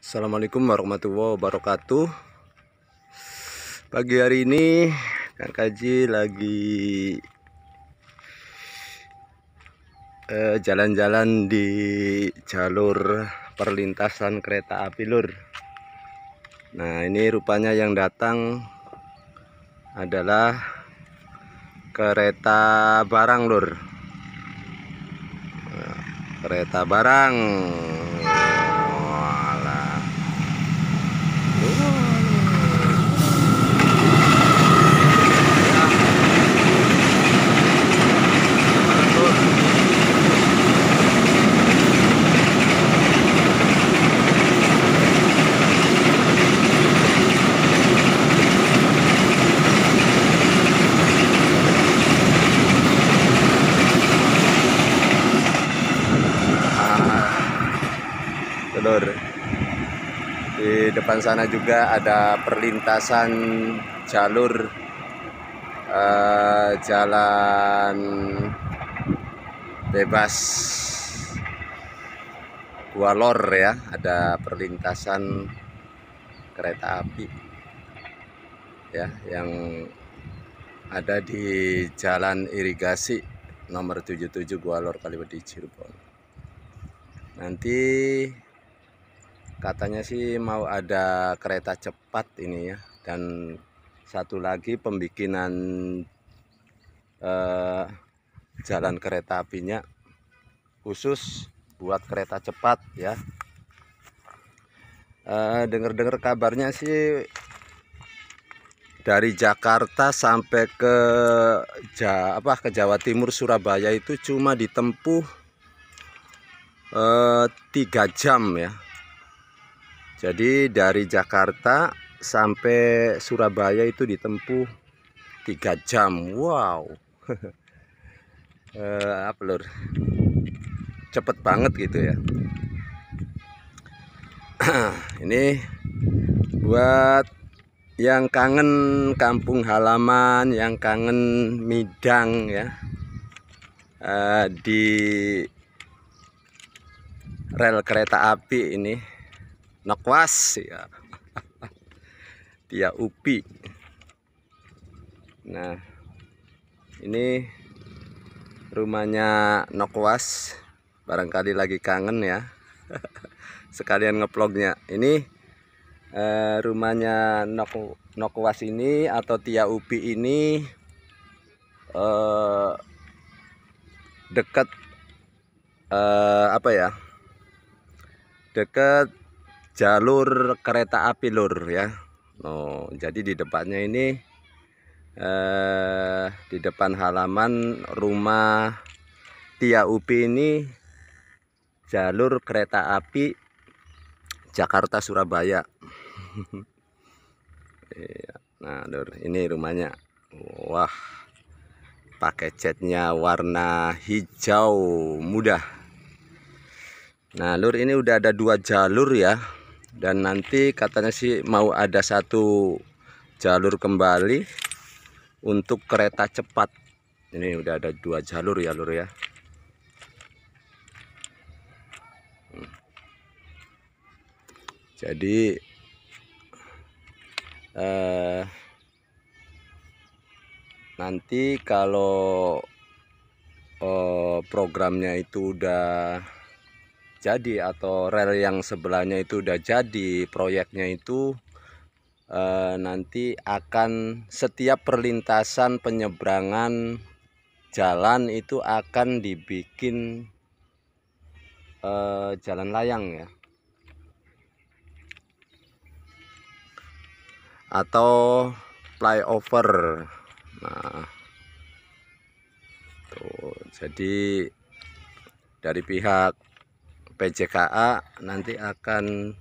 Assalamualaikum warahmatullahi wabarakatuh Pagi hari ini Kang Kaji lagi eh, Jalan-jalan eh, di jalur perlintasan kereta api lur Nah ini rupanya yang datang adalah kereta barang lur nah, Kereta barang Di depan sana juga ada perlintasan jalur uh, jalan bebas gualor ya, ada perlintasan kereta api ya yang ada di Jalan Irigasi nomor 77 Gua Lor Cirebon. Nanti katanya sih mau ada kereta cepat ini ya dan satu lagi pembikinan eh, jalan kereta apinya khusus buat kereta cepat ya eh, dengar-dengar kabarnya sih dari Jakarta sampai ke apa ke Jawa Timur Surabaya itu cuma ditempuh eh, tiga jam ya jadi dari Jakarta sampai Surabaya itu ditempuh tiga jam. Wow. Eh apa lur? Cepet banget gitu ya. Ini buat yang kangen kampung halaman, yang kangen Midang ya. Eh, di rel kereta api ini Nakwas ya. Tia Upi. Nah, ini rumahnya Nokwas. Barangkali lagi kangen ya. Sekalian ngevlognya. Ini eh, rumahnya Nok Nokwas ini atau Tia Upi ini eh, dekat eh, apa ya? Dekat jalur kereta api lur ya Oh, jadi di depannya ini eh, di depan halaman rumah Tia Upi ini jalur kereta api Jakarta Surabaya iya, nah lur ini rumahnya wah pakai catnya warna hijau muda nah lur ini udah ada dua jalur ya dan nanti katanya sih mau ada satu jalur kembali untuk kereta cepat ini udah ada dua jalur ya lur ya hmm. jadi eh, nanti kalau eh, programnya itu udah jadi atau rel yang sebelahnya itu udah jadi proyeknya itu e, nanti akan setiap perlintasan penyeberangan jalan itu akan dibikin e, jalan layang ya atau flyover nah tuh jadi dari pihak PJKA nanti akan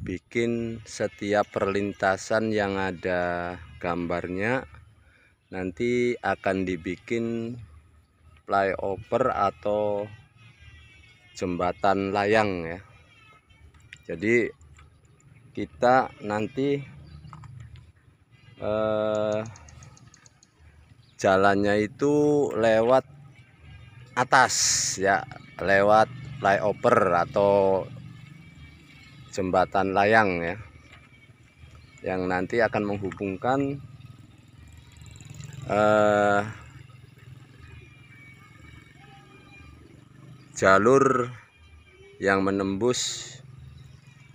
bikin setiap perlintasan yang ada gambarnya nanti akan dibikin flyover atau jembatan layang ya jadi kita nanti eh, jalannya itu lewat atas ya lewat flyover atau jembatan layang ya yang nanti akan menghubungkan eh, jalur yang menembus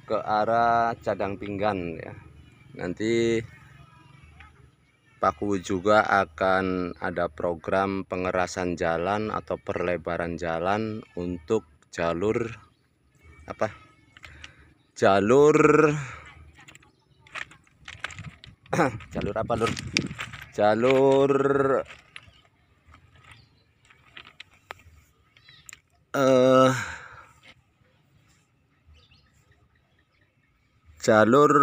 ke arah cadang pinggan ya nanti Paku juga akan ada program pengerasan jalan atau perlebaran jalan untuk jalur apa jalur jalur apa lur jalur eh uh, jalur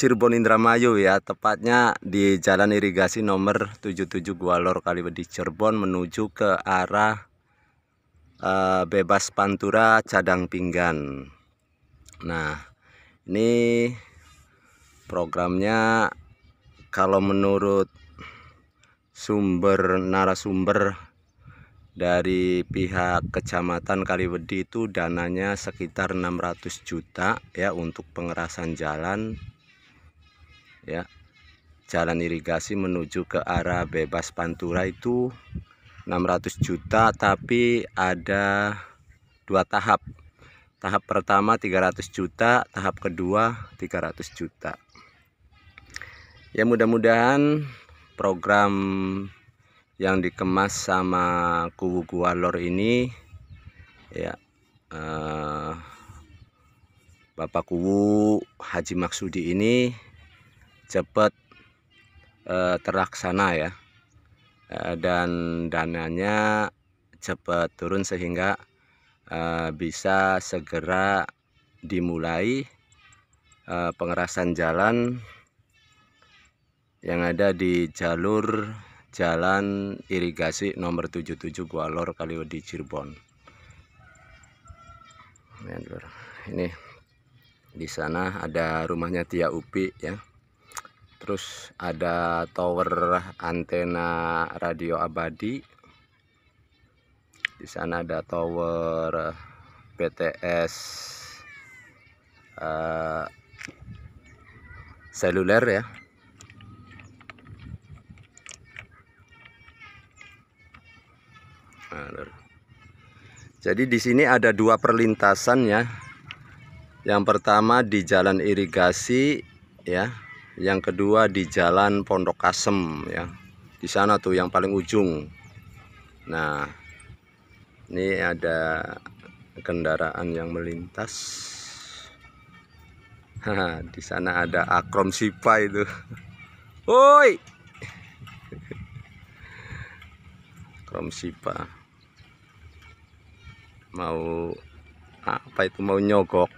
Cirebon Indramayu ya tepatnya di jalan irigasi nomor 77 Gualor Kaliwedi Cirebon menuju ke arah Eh, bebas pantura cadang pinggan nah ini programnya kalau menurut sumber narasumber dari pihak kecamatan Kaliwedi itu dananya sekitar 600 juta ya untuk pengerasan jalan ya jalan irigasi menuju ke arah bebas pantura itu 600 juta tapi ada dua tahap tahap pertama 300 juta tahap kedua 300 juta ya mudah-mudahan program yang dikemas sama kubu kualor ini ya eh, Bapak kubu Haji Maksudi ini cepat eh, terlaksana ya Eh, dan dananya cepat turun sehingga eh, bisa segera dimulai eh, pengerasan jalan yang ada di jalur jalan irigasi nomor 77 Gualor Kaliwadi Cirebon ini di sana ada rumahnya Tia Upi ya terus ada tower antena radio abadi di sana ada tower PTS uh, eh, seluler ya nah, jadi di sini ada dua perlintasan ya yang pertama di jalan irigasi ya yang kedua di Jalan Pondok Kasem ya di sana tuh yang paling ujung nah ini ada kendaraan yang melintas di sana ada akrom sipa itu woi akrom sipa mau apa itu mau nyogok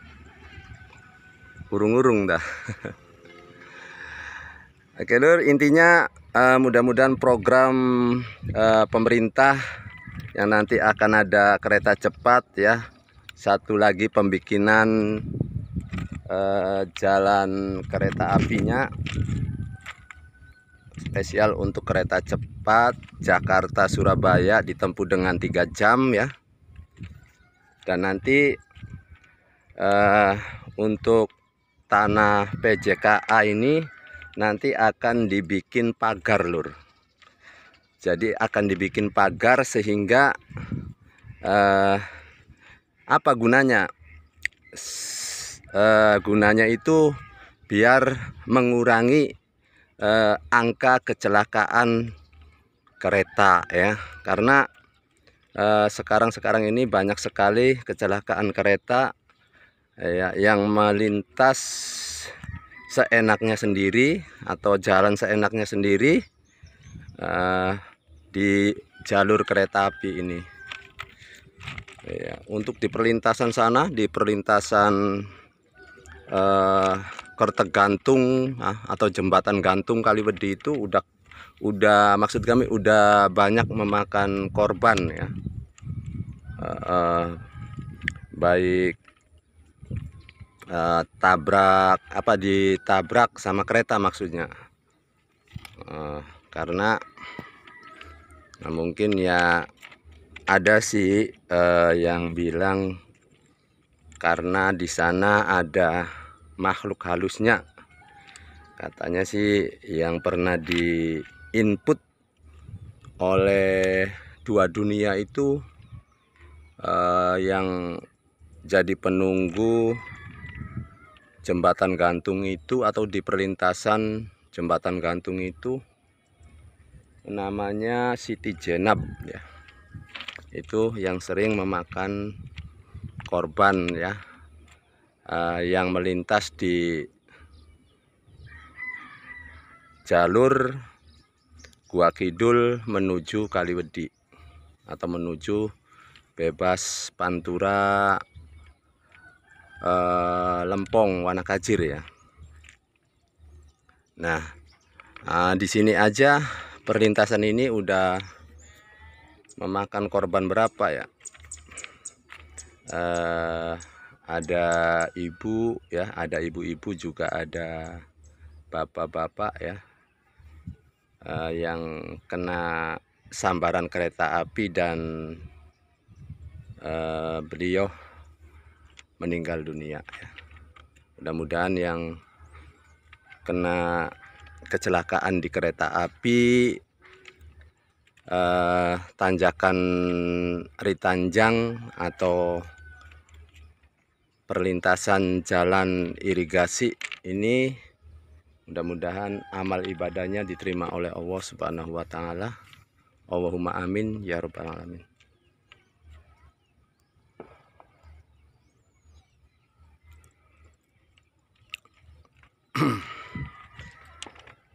urung-urung dah Oke Lur, intinya uh, mudah-mudahan program uh, pemerintah yang nanti akan ada kereta cepat ya. Satu lagi pembikinan uh, jalan kereta apinya spesial untuk kereta cepat Jakarta Surabaya ditempuh dengan tiga jam ya. Dan nanti uh, untuk tanah PJKA ini nanti akan dibikin pagar lur jadi akan dibikin pagar sehingga eh, apa gunanya eh, gunanya itu biar mengurangi eh, angka kecelakaan kereta ya karena eh, sekarang-sekarang eh, ini banyak sekali kecelakaan kereta ya, yang melintas seenaknya sendiri atau jalan seenaknya sendiri uh, di jalur kereta api ini ya, untuk di perlintasan sana di perlintasan uh, eh, kertek gantung uh, atau jembatan gantung kali wedi itu udah udah maksud kami udah banyak memakan korban ya uh, uh, baik uh, tabrak apa ditabrak sama kereta maksudnya uh, karena nah mungkin ya ada sih uh, yang bilang karena di sana ada makhluk halusnya katanya sih yang pernah di input oleh dua dunia itu uh, yang jadi penunggu jembatan gantung itu atau di perlintasan jembatan gantung itu namanya Siti Jenab ya. Itu yang sering memakan korban ya. Uh, yang melintas di jalur Gua Kidul menuju Kaliwedi atau menuju bebas Pantura Eh, lempong warna kacir ya nah uh, di sini aja perlintasan ini udah memakan korban berapa ya Uh, ada ibu ya ada ibu-ibu juga ada bapak-bapak ya uh, yang kena sambaran kereta api dan uh, beliau meninggal dunia ya. mudah-mudahan yang kena kecelakaan di kereta api eh, tanjakan ritanjang atau perlintasan jalan irigasi ini mudah-mudahan amal ibadahnya diterima oleh Allah Subhanahu wa taala. Allahumma amin ya rabbal alamin.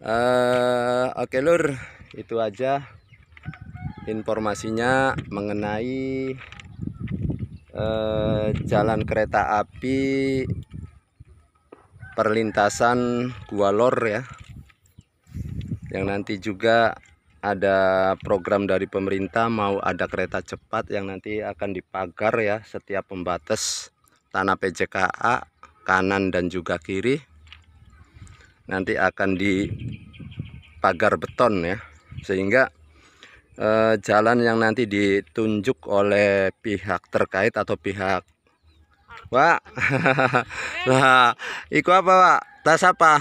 uh, oke okay, lur itu aja informasinya mengenai uh, jalan kereta api perlintasan Gua Lor ya yang nanti juga ada program dari pemerintah mau ada kereta cepat yang nanti akan dipagar ya setiap pembatas tanah PJKA kanan dan juga kiri nanti akan di pagar beton ya sehingga eh, jalan yang nanti ditunjuk oleh pihak terkait atau pihak Pak lah iku apa pak tas apa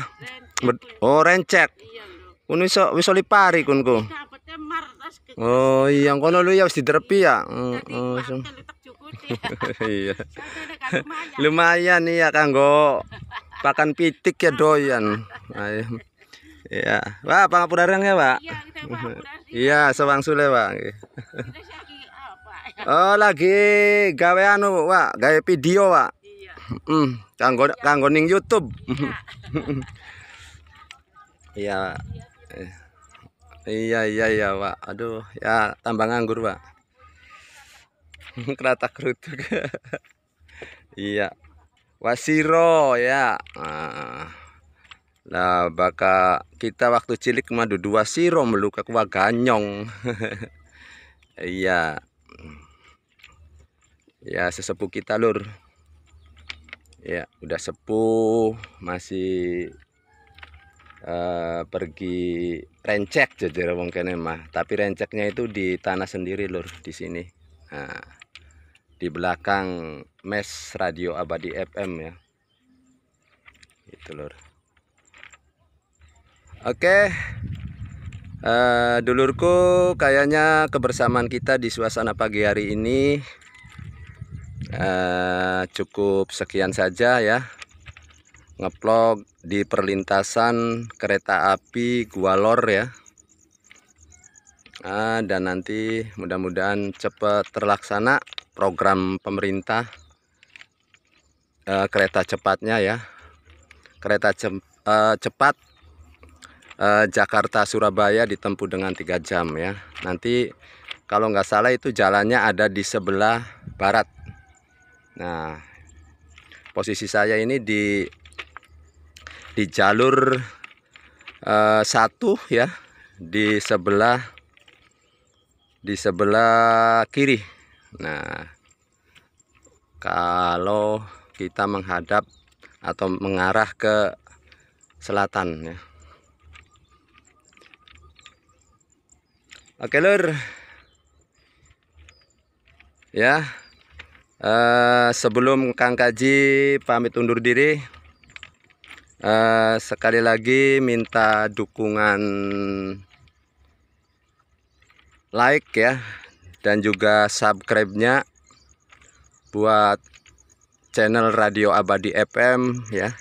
oh rencek iya, kun iso wis lipari kunku oh iya kono lu ya wis diderepi ya iya, oh, oh ya. iya lumayan iya kanggo pakan pitik ya doyan ayam Iya. Wah, pangapundaran ya, Pak? Iya, kita pangapundaran. Iya, sewang sule, oh, Pak. Oh, lagi gawe anu, Pak, gawe video, Pak. Iya. Heeh, kanggo iya. kanggo ning YouTube. Iya, iya, iya, iya, iya, Pak. Aduh, ya tambang anggur, Pak. Kerata kerutuk. iya. Wasiro, ya. Ah. ah, ah. Nah, baka kita waktu cilik madu dua siro meluka kuah ganyong. Iya. ya, sesepuh kita, Lur. Ya, udah sepuh, masih uh, pergi rencek jajar wong kene mah. Tapi renceknya itu di tanah sendiri, Lur, di sini. Nah, di belakang mes radio Abadi FM ya. Itu, Lur. Oke, uh, dulurku, kayaknya kebersamaan kita di suasana pagi hari ini uh, cukup sekian saja ya. Ngeplog di perlintasan kereta api Gualor ya. Uh, dan nanti mudah-mudahan cepat terlaksana program pemerintah uh, kereta cepatnya ya. Kereta cepat uh, cepat eh, Jakarta Surabaya ditempuh dengan tiga jam ya nanti kalau nggak salah itu jalannya ada di sebelah barat nah posisi saya ini di di jalur eh, satu ya di sebelah di sebelah kiri nah kalau kita menghadap atau mengarah ke selatan ya Oke lur. Ya. Uh, sebelum Kang Kaji pamit undur diri. Uh, sekali lagi minta dukungan like ya dan juga subscribe-nya buat channel Radio Abadi FM ya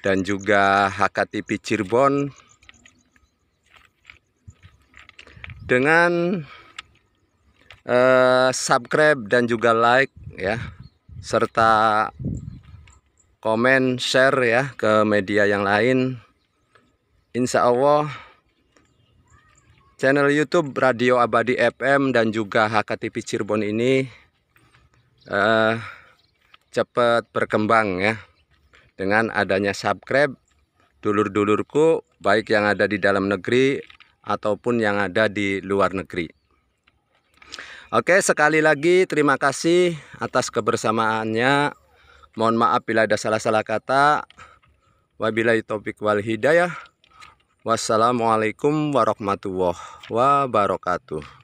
dan juga HKTV Cirebon dengan uh, subscribe dan juga like ya serta komen share ya ke media yang lain Insya Allah channel YouTube Radio Abadi FM dan juga HKTV Cirebon ini uh, cepat berkembang ya dengan adanya subscribe dulur-dulurku baik yang ada di dalam negeri ataupun yang ada di luar negeri. Oke, sekali lagi terima kasih atas kebersamaannya. Mohon maaf bila ada salah-salah kata. Wabillahi taufik wal hidayah. Wassalamualaikum warahmatullahi wabarakatuh.